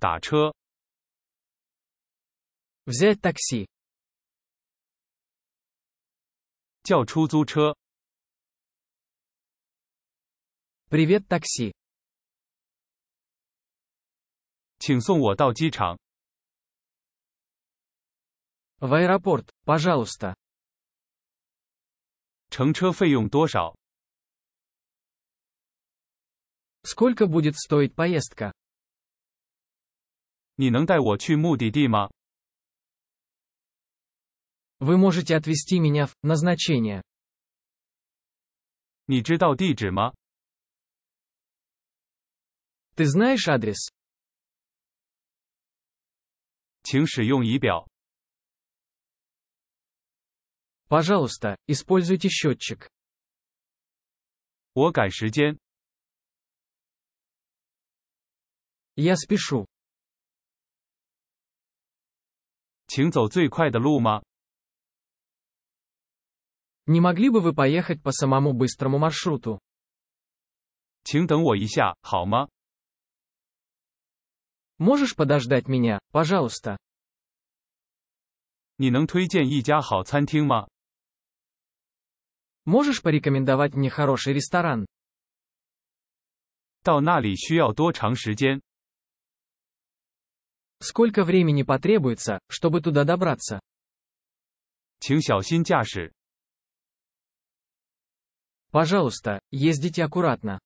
打车。взять такси，叫出租车。привет такси，请送我到机场。в аэропорт, пожалуйста。乘车费用多少？Сколько будет стоить поездка? 你能带我去目的地吗？Вы можете отвезти меня в назначение. Ты знаешь адрес? 请使用仪表。Пожалуйста, используйте счетчик. 我赶时间。Я спешу. 请走最快的路吗？Не могли бы вы поехать по самому быстрому маршруту？请等我一下，好吗？Можешь подождать меня, пожалуйста？你能推荐一家好餐厅吗？Можешь порекомендовать мне хороший ресторан？到那里需要多长时间？Сколько времени потребуется, чтобы туда добраться? Пожалуйста, ездите аккуратно.